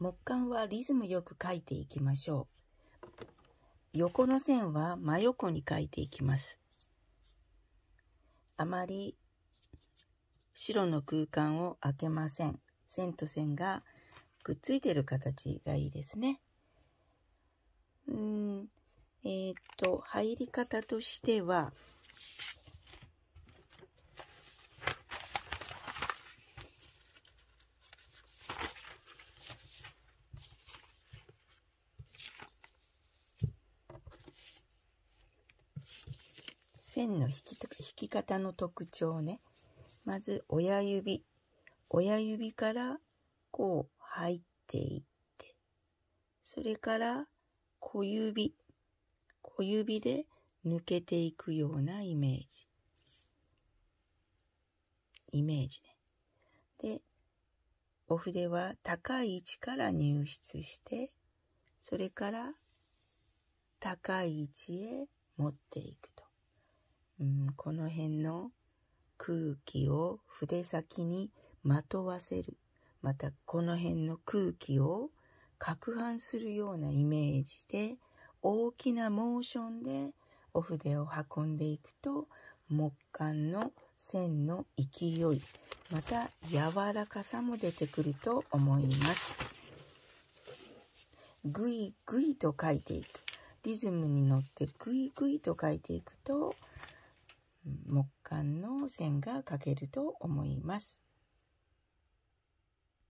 木簡はリズムよく書いていきましょう。横の線は真横に書いていきます。あまり白の空間を開けません。線と線がくっついてる形がいいですね。うん、えっ、と、入り方としては、線の引き引き方の特徴ねまず親指親指からこう入っていってそれから小指小指で抜けていくようなイメージイメージねでお筆は高い位置から入出してそれから高い位置へ持っていくうん、この辺の空気を筆先にまとわせる。またこの辺の空気を攪拌するようなイメージで大きなモーションでお筆を運んでいくと木管の線の勢いまた柔らかさも出てくると思いますぐいぐいと書いていくリズムに乗ってぐいぐいと書いていくと木管の線が描けると思います。